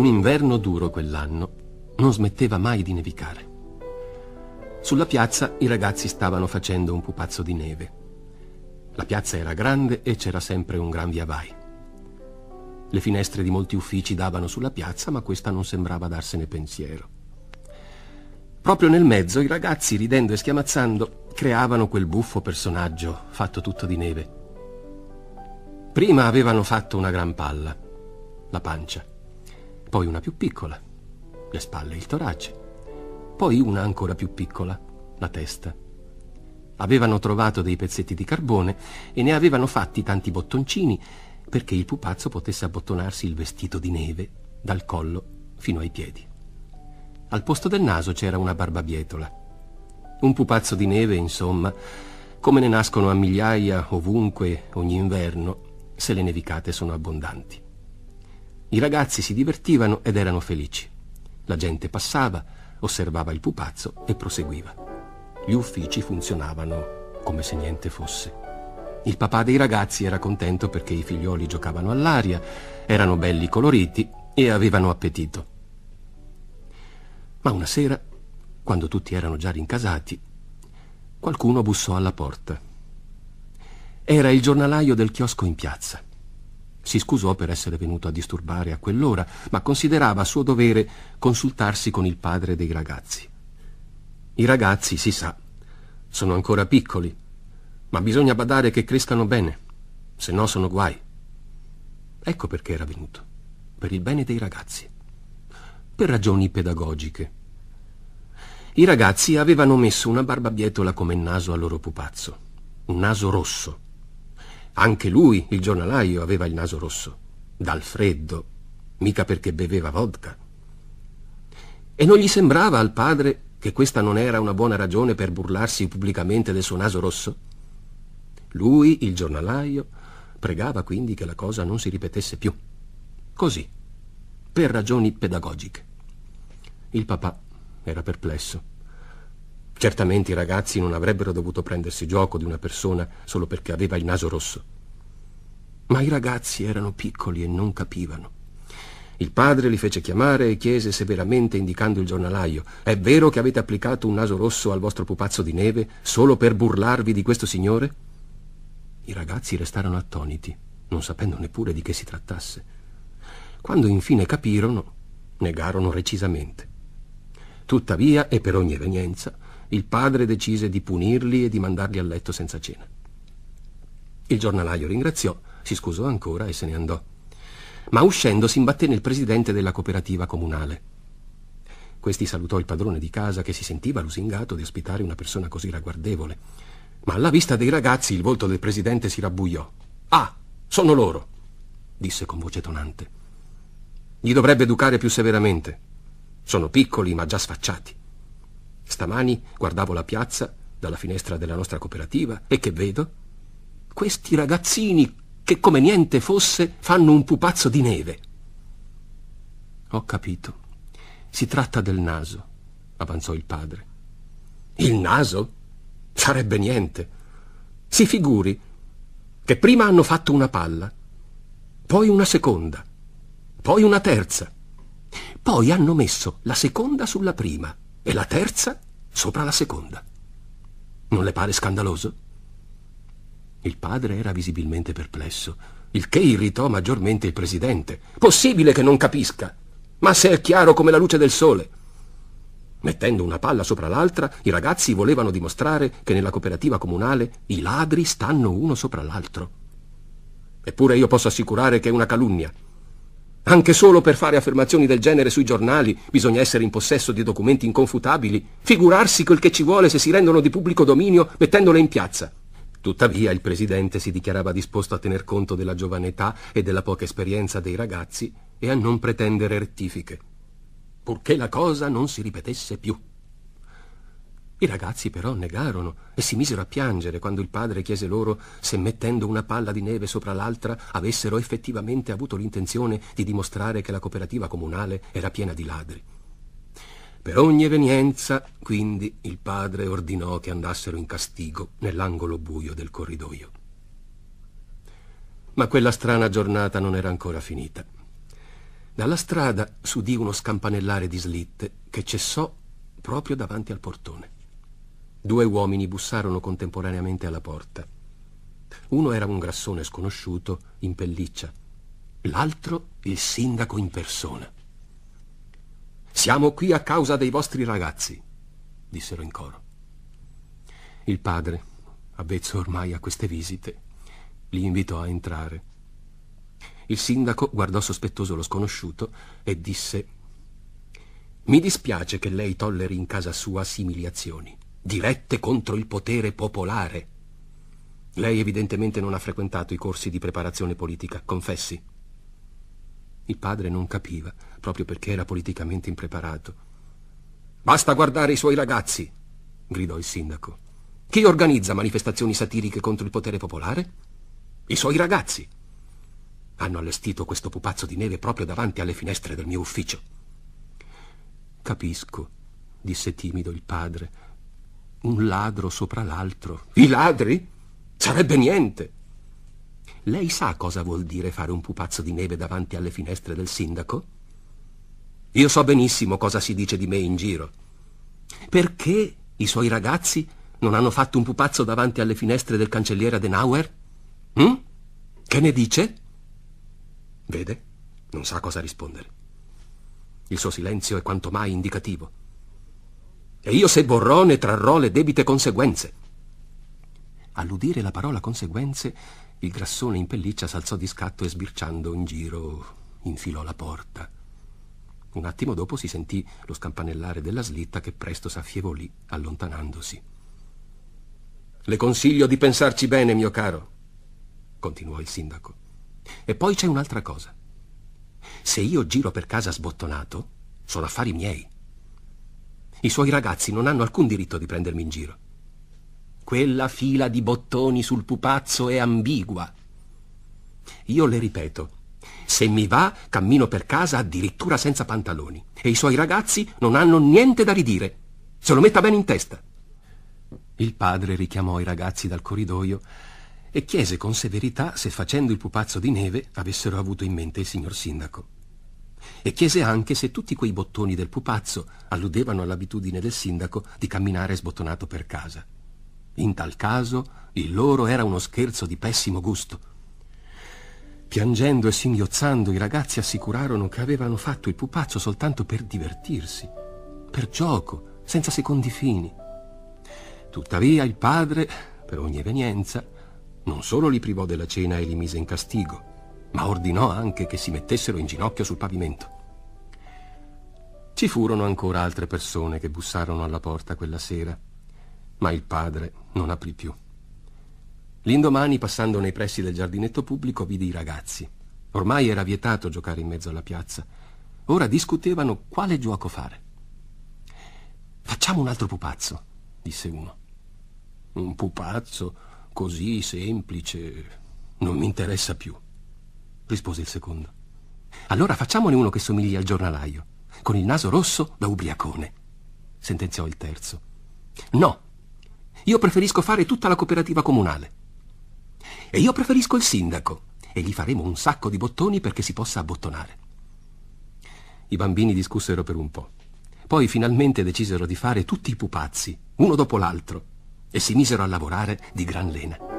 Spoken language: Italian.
Un inverno duro quell'anno, non smetteva mai di nevicare. Sulla piazza i ragazzi stavano facendo un pupazzo di neve. La piazza era grande e c'era sempre un gran via vai. Le finestre di molti uffici davano sulla piazza, ma questa non sembrava darsene pensiero. Proprio nel mezzo i ragazzi, ridendo e schiamazzando, creavano quel buffo personaggio fatto tutto di neve. Prima avevano fatto una gran palla, la pancia poi una più piccola, le spalle e il torace, poi una ancora più piccola, la testa. Avevano trovato dei pezzetti di carbone e ne avevano fatti tanti bottoncini perché il pupazzo potesse abbottonarsi il vestito di neve dal collo fino ai piedi. Al posto del naso c'era una barbabietola. Un pupazzo di neve, insomma, come ne nascono a migliaia ovunque ogni inverno, se le nevicate sono abbondanti. I ragazzi si divertivano ed erano felici. La gente passava, osservava il pupazzo e proseguiva. Gli uffici funzionavano come se niente fosse. Il papà dei ragazzi era contento perché i figlioli giocavano all'aria, erano belli coloriti e avevano appetito. Ma una sera, quando tutti erano già rincasati, qualcuno bussò alla porta. Era il giornalaio del chiosco in piazza. Si scusò per essere venuto a disturbare a quell'ora, ma considerava suo dovere consultarsi con il padre dei ragazzi. I ragazzi, si sa, sono ancora piccoli, ma bisogna badare che crescano bene, se no sono guai. Ecco perché era venuto, per il bene dei ragazzi, per ragioni pedagogiche. I ragazzi avevano messo una barbabietola come naso al loro pupazzo, un naso rosso anche lui, il giornalaio, aveva il naso rosso. Dal freddo, mica perché beveva vodka. E non gli sembrava al padre che questa non era una buona ragione per burlarsi pubblicamente del suo naso rosso? Lui, il giornalaio, pregava quindi che la cosa non si ripetesse più. Così, per ragioni pedagogiche. Il papà era perplesso. Certamente i ragazzi non avrebbero dovuto prendersi gioco di una persona solo perché aveva il naso rosso. Ma i ragazzi erano piccoli e non capivano. Il padre li fece chiamare e chiese severamente indicando il giornalaio È vero che avete applicato un naso rosso al vostro pupazzo di neve solo per burlarvi di questo signore? I ragazzi restarono attoniti, non sapendo neppure di che si trattasse. Quando infine capirono, negarono recisamente. Tuttavia, e per ogni evenienza, il padre decise di punirli e di mandarli a letto senza cena. Il giornalaio ringraziò, si scusò ancora e se ne andò. Ma uscendo si imbatté nel presidente della cooperativa comunale. Questi salutò il padrone di casa che si sentiva lusingato di ospitare una persona così ragguardevole. Ma alla vista dei ragazzi il volto del presidente si rabbuiò. Ah, sono loro, disse con voce tonante. Gli dovrebbe educare più severamente. Sono piccoli ma già sfacciati. Stamani guardavo la piazza dalla finestra della nostra cooperativa e che vedo? Questi ragazzini che come niente fosse fanno un pupazzo di neve. Ho capito. Si tratta del naso, avanzò il padre. Il naso? Sarebbe niente. Si figuri che prima hanno fatto una palla, poi una seconda, poi una terza, poi hanno messo la seconda sulla prima e la terza sopra la seconda. Non le pare scandaloso? Il padre era visibilmente perplesso, il che irritò maggiormente il presidente. Possibile che non capisca, ma se è chiaro come la luce del sole. Mettendo una palla sopra l'altra, i ragazzi volevano dimostrare che nella cooperativa comunale i ladri stanno uno sopra l'altro. Eppure io posso assicurare che è una calunnia. Anche solo per fare affermazioni del genere sui giornali bisogna essere in possesso di documenti inconfutabili, figurarsi quel che ci vuole se si rendono di pubblico dominio mettendole in piazza. Tuttavia il presidente si dichiarava disposto a tener conto della giovane età e della poca esperienza dei ragazzi e a non pretendere rettifiche, purché la cosa non si ripetesse più. I ragazzi però negarono e si misero a piangere quando il padre chiese loro se mettendo una palla di neve sopra l'altra avessero effettivamente avuto l'intenzione di dimostrare che la cooperativa comunale era piena di ladri. Per ogni evenienza, quindi, il padre ordinò che andassero in castigo nell'angolo buio del corridoio. Ma quella strana giornata non era ancora finita. Dalla strada s'udì uno scampanellare di slitte che cessò proprio davanti al portone. Due uomini bussarono contemporaneamente alla porta. Uno era un grassone sconosciuto in pelliccia, l'altro il sindaco in persona. Siamo qui a causa dei vostri ragazzi, dissero in coro. Il padre, avvezzo ormai a queste visite, li invitò a entrare. Il sindaco guardò sospettoso lo sconosciuto e disse Mi dispiace che lei tolleri in casa sua simili azioni dirette contro il potere popolare. Lei evidentemente non ha frequentato i corsi di preparazione politica, confessi. Il padre non capiva, proprio perché era politicamente impreparato. Basta guardare i suoi ragazzi, gridò il sindaco. Chi organizza manifestazioni satiriche contro il potere popolare? I suoi ragazzi. Hanno allestito questo pupazzo di neve proprio davanti alle finestre del mio ufficio. Capisco, disse timido il padre, un ladro sopra l'altro. I ladri? Sarebbe niente. Lei sa cosa vuol dire fare un pupazzo di neve davanti alle finestre del sindaco? Io so benissimo cosa si dice di me in giro. Perché i suoi ragazzi non hanno fatto un pupazzo davanti alle finestre del cancelliere Adenauer? Hm? Che ne dice? Vede, non sa cosa rispondere. Il suo silenzio è quanto mai indicativo e io se vorrò ne trarrò le debite conseguenze. All'udire la parola conseguenze, il grassone in pelliccia s'alzò di scatto e sbirciando in giro infilò la porta. Un attimo dopo si sentì lo scampanellare della slitta che presto s'affievolì allontanandosi. Le consiglio di pensarci bene, mio caro, continuò il sindaco. E poi c'è un'altra cosa. Se io giro per casa sbottonato, sono affari miei. I suoi ragazzi non hanno alcun diritto di prendermi in giro. Quella fila di bottoni sul pupazzo è ambigua. Io le ripeto, se mi va, cammino per casa addirittura senza pantaloni. E i suoi ragazzi non hanno niente da ridire. Se lo metta bene in testa. Il padre richiamò i ragazzi dal corridoio e chiese con severità se facendo il pupazzo di neve avessero avuto in mente il signor sindaco e chiese anche se tutti quei bottoni del pupazzo alludevano all'abitudine del sindaco di camminare sbottonato per casa. In tal caso il loro era uno scherzo di pessimo gusto. Piangendo e singhiozzando i ragazzi assicurarono che avevano fatto il pupazzo soltanto per divertirsi, per gioco, senza secondi fini. Tuttavia il padre, per ogni evenienza, non solo li privò della cena e li mise in castigo, ma ordinò anche che si mettessero in ginocchio sul pavimento. Ci furono ancora altre persone che bussarono alla porta quella sera, ma il padre non aprì più. L'indomani, passando nei pressi del giardinetto pubblico, vide i ragazzi. Ormai era vietato giocare in mezzo alla piazza. Ora discutevano quale gioco fare. Facciamo un altro pupazzo, disse uno. Un pupazzo così semplice non mi interessa più rispose il secondo. Allora facciamone uno che somigli al giornalaio, con il naso rosso da ubriacone, sentenziò il terzo. No, io preferisco fare tutta la cooperativa comunale. E io preferisco il sindaco, e gli faremo un sacco di bottoni perché si possa abbottonare. I bambini discussero per un po'. Poi finalmente decisero di fare tutti i pupazzi, uno dopo l'altro, e si misero a lavorare di gran lena.